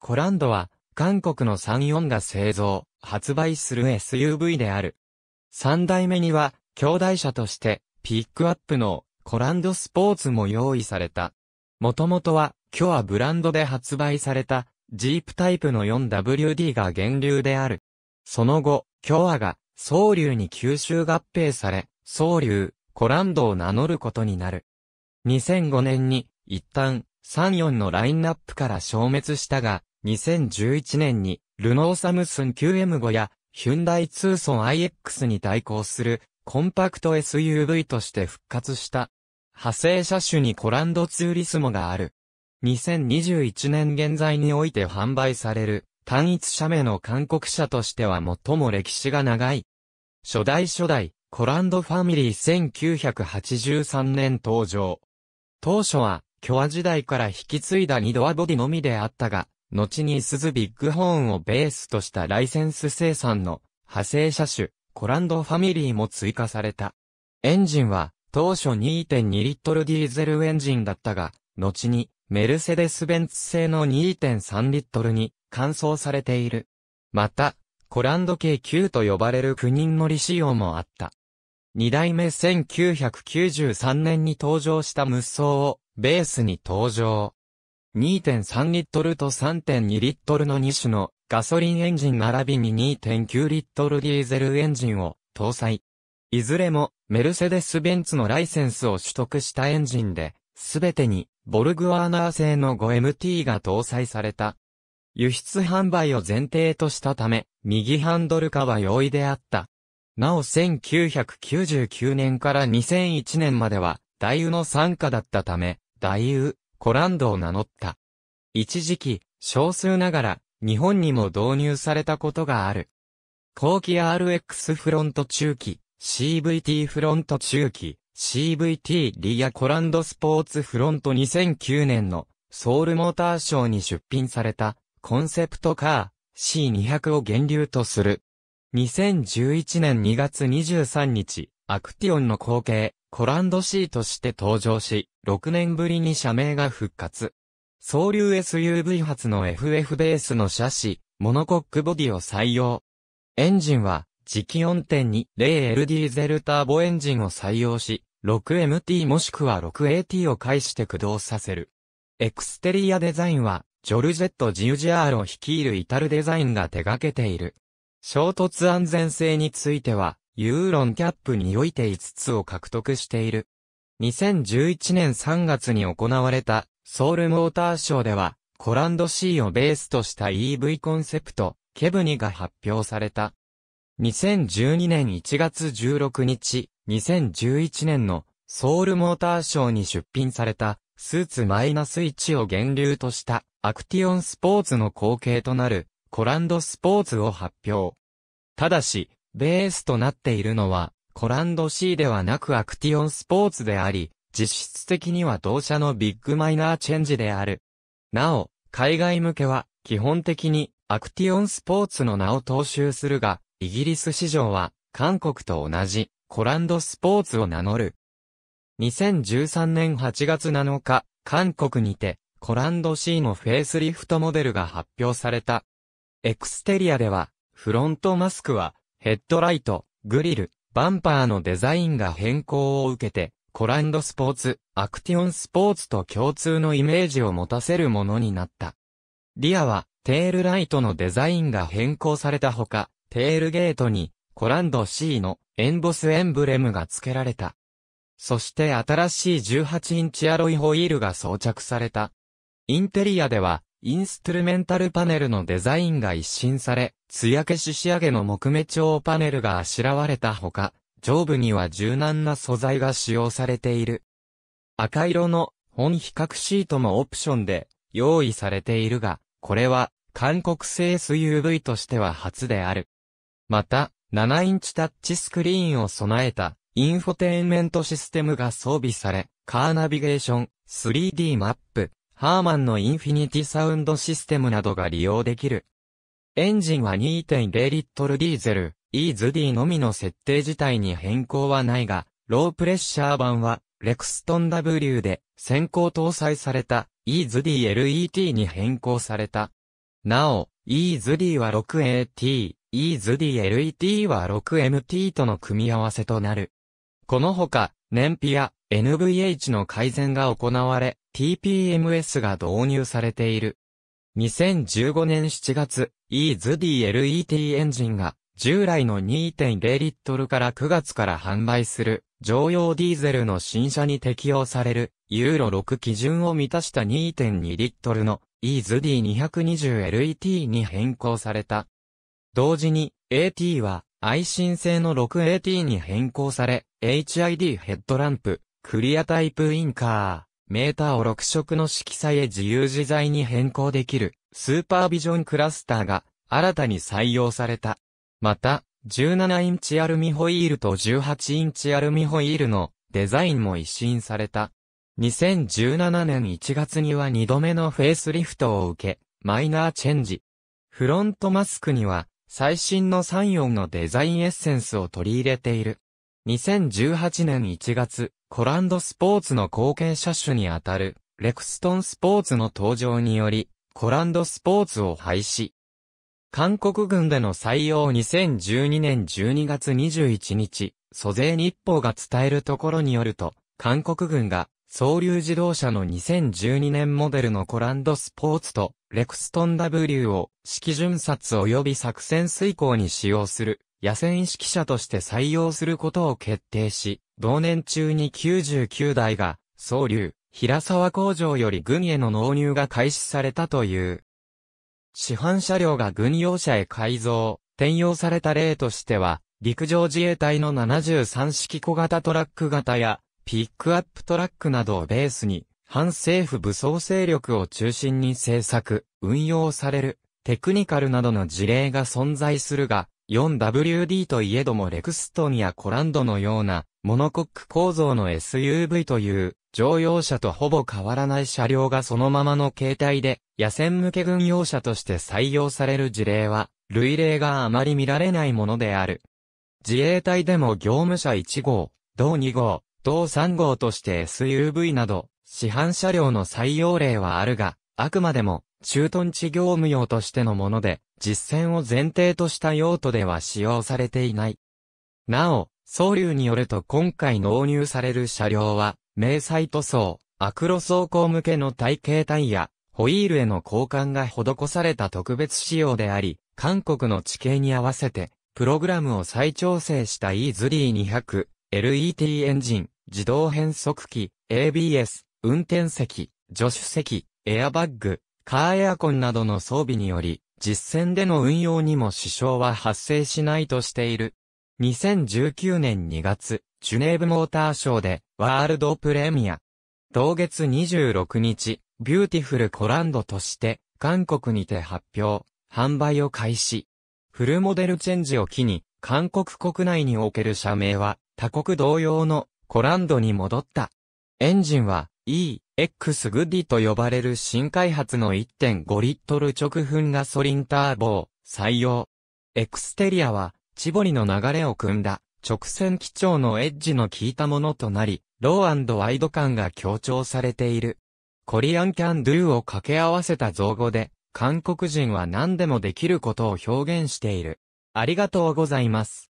コランドは、韓国の34が製造、発売する SUV である。3代目には、兄弟車として、ピックアップのコランドスポーツも用意された。もともとは、今日はブランドで発売された、ジープタイプの 4WD が源流である。その後、キョアが、総流に吸収合併され、総流、コランドを名乗ることになる。2005年に、一旦、34のラインナップから消滅したが、2011年に、ルノーサムスン 9M5 や、ヒュンダイツーソン iX に対抗する、コンパクト SUV として復活した。派生車種にコランドツーリスモがある。2021年現在において販売される、単一車名の韓国車としては最も歴史が長い。初代初代、コランドファミリー1983年登場。当初は、キョア時代から引き継いだ2ドアボディのみであったが、後にスズビッグホーンをベースとしたライセンス生産の派生車種、コランドファミリーも追加された。エンジンは当初2.2リットルディーゼルエンジンだったが、後にメルセデス・ベンツ製の2.3リットルに換装されている。また、コランド K9 と呼ばれる9人乗り仕様もあった。2代目1993年に登場した無双をベースに登場。2.3リットルと3.2リットルの2種のガソリンエンジン並びに2.9リットルディーゼルエンジンを搭載。いずれもメルセデス・ベンツのライセンスを取得したエンジンで、すべてにボルグワーナー製の 5MT が搭載された。輸出販売を前提としたため、右ハンドル化は容易であった。なお1999年から2001年までは、大油の参加だったため、大油、コランドを名乗った。一時期、少数ながら、日本にも導入されたことがある。後期 RX フロント中期、CVT フロント中期、CVT リアコランドスポーツフロント2009年のソウルモーターショーに出品されたコンセプトカー C200 を源流とする。2011年2月23日、アクティオンの後継コランド C として登場し、6年ぶりに社名が復活。総流 SUV 発の FF ベースの車種、モノコックボディを採用。エンジンは、磁気 4.2LD ゼルターボエンジンを採用し、6MT もしくは 6AT を介して駆動させる。エクステリアデザインは、ジョルジェット・ジュジアーロ率いるイタルデザインが手掛けている。衝突安全性については、ユーロンキャップにおいて5つを獲得している。2011年3月に行われたソウルモーターショーでは、コランド C をベースとした EV コンセプト、ケブニが発表された。2012年1月16日、2011年のソウルモーターショーに出品されたスーツマイナス1を源流としたアクティオンスポーツの後継となるコランドスポーツを発表。ただし、ベースとなっているのは、コランド C ではなくアクティオンスポーツであり、実質的には同社のビッグマイナーチェンジである。なお、海外向けは、基本的に、アクティオンスポーツの名を踏襲するが、イギリス市場は、韓国と同じ、コランドスポーツを名乗る。2013年8月7日、韓国にて、コランド C のフェイスリフトモデルが発表された。エクステリアでは、フロントマスクは、ヘッドライト、グリル、バンパーのデザインが変更を受けて、コランドスポーツ、アクティオンスポーツと共通のイメージを持たせるものになった。リアは、テールライトのデザインが変更されたほか、テールゲートに、コランド C のエンボスエンブレムが付けられた。そして新しい18インチアロイホイールが装着された。インテリアでは、インストゥルメンタルパネルのデザインが一新され、艶消し仕上げの木目調パネルがあしらわれたほか、上部には柔軟な素材が使用されている。赤色の本比較シートもオプションで用意されているが、これは韓国製 SUV としては初である。また、7インチタッチスクリーンを備えたインフォテインメントシステムが装備され、カーナビゲーション、3D マップ、ハーマンのインフィニティサウンドシステムなどが利用できる。エンジンは2.0リットルディーゼル、イーズ D のみの設定自体に変更はないが、ロープレッシャー版は、レクストン W で先行搭載された e z d l e t に変更された。なお、e z d は 6AT、e z d l e t は 6MT との組み合わせとなる。このほか、燃費や NVH の改善が行われ、TPMS が導入されている。2015年7月、EZDLET エンジンが従来の2.0リットルから9月から販売する常用ディーゼルの新車に適用されるユーロ6基準を満たした2.2リットルの EZD220LET に変更された。同時に AT は愛心性の 6AT に変更され HID ヘッドランプ、クリアタイプインカー、メーターを6色の色彩へ自由自在に変更できるスーパービジョンクラスターが新たに採用された。また、17インチアルミホイールと18インチアルミホイールのデザインも一新された。2017年1月には2度目のフェイスリフトを受け、マイナーチェンジ。フロントマスクには最新の34のデザインエッセンスを取り入れている。2018年1月、コランドスポーツの後継車種にあたる、レクストンスポーツの登場により、コランドスポーツを廃止。韓国軍での採用2012年12月21日、租税日報が伝えるところによると、韓国軍が、総流自動車の2012年モデルのコランドスポーツと、レクストン W を、式巡札及び作戦遂行に使用する、野戦意識者として採用することを決定し、同年中に99台が、総流、平沢工場より軍への納入が開始されたという。市販車両が軍用車へ改造、転用された例としては、陸上自衛隊の73式小型トラック型や、ピックアップトラックなどをベースに、反政府武装勢力を中心に制作、運用される、テクニカルなどの事例が存在するが、4WD といえどもレクストンやコランドのようなモノコック構造の SUV という乗用車とほぼ変わらない車両がそのままの形態で野戦向け軍用車として採用される事例は類例があまり見られないものである。自衛隊でも業務車1号、同2号、同3号として SUV など市販車両の採用例はあるが、あくまでも駐屯地業務用としてのもので、実践を前提とした用途では使用されていない。なお、総流によると今回納入される車両は、明細塗装、アクロ走行向けの体型タイヤ、ホイールへの交換が施された特別仕様であり、韓国の地形に合わせて、プログラムを再調整した e ズリー200、LET エンジン、自動変速機、ABS、運転席、助手席、エアバッグ、カーエアコンなどの装備により、実践での運用にも支障は発生しないとしている。2019年2月、ジュネーブモーターショーでワールドプレミア。同月26日、ビューティフルコランドとして韓国にて発表、販売を開始。フルモデルチェンジを機に、韓国国内における社名は他国同様のコランドに戻った。エンジンは E、X グッディと呼ばれる新開発の1.5リットル直噴ガソリンターボを採用。エクステリアは、チボリの流れを組んだ、直線基調のエッジの効いたものとなり、ローワイド感が強調されている。コリアンキャンドゥを掛け合わせた造語で、韓国人は何でもできることを表現している。ありがとうございます。